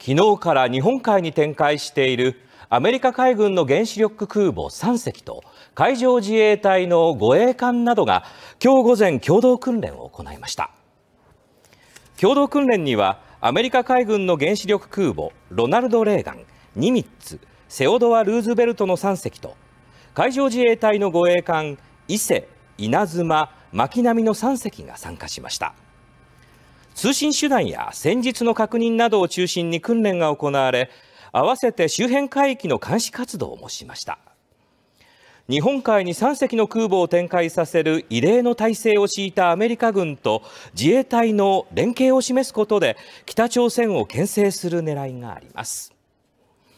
昨日から日本海に展開しているアメリカ海軍の原子力空母3隻と海上自衛隊の護衛艦などが今日午前共同訓練を行いました共同訓練にはアメリカ海軍の原子力空母ロナルド・レーガンニミッツセオドア・ルーズベルトの3隻と海上自衛隊の護衛艦伊勢稲妻牧波の3隻が参加しました。通信手段や戦術の確認などを中心に訓練が行われ合わせて周辺海域の監視活動もしました日本海に3隻の空母を展開させる異例の体制を敷いたアメリカ軍と自衛隊の連携を示すことで北朝鮮を牽制する狙いがあります。